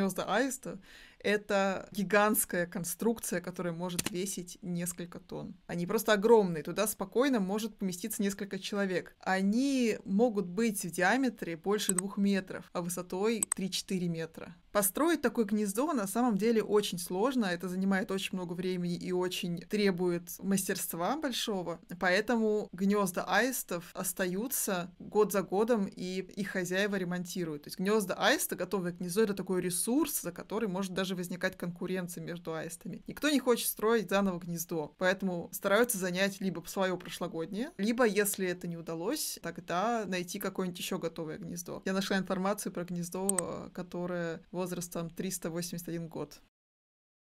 несда аиста, это гигантская конструкция, которая может весить несколько тонн. Они просто огромные, туда спокойно может поместиться несколько человек. Они могут быть в диаметре больше двух метров, а высотой 3-4 метра. Построить такое гнездо на самом деле очень сложно, это занимает очень много времени и очень требует мастерства большого, поэтому гнезда аистов остаются год за годом, и их хозяева ремонтируют. То есть гнезда аиста, готовое гнездо, это такой ресурс, за который может даже даже возникать конкуренция между аистами. Никто не хочет строить заново гнездо, поэтому стараются занять либо свое прошлогоднее, либо, если это не удалось, тогда найти какое-нибудь еще готовое гнездо. Я нашла информацию про гнездо, э, которое возрастом 381 год.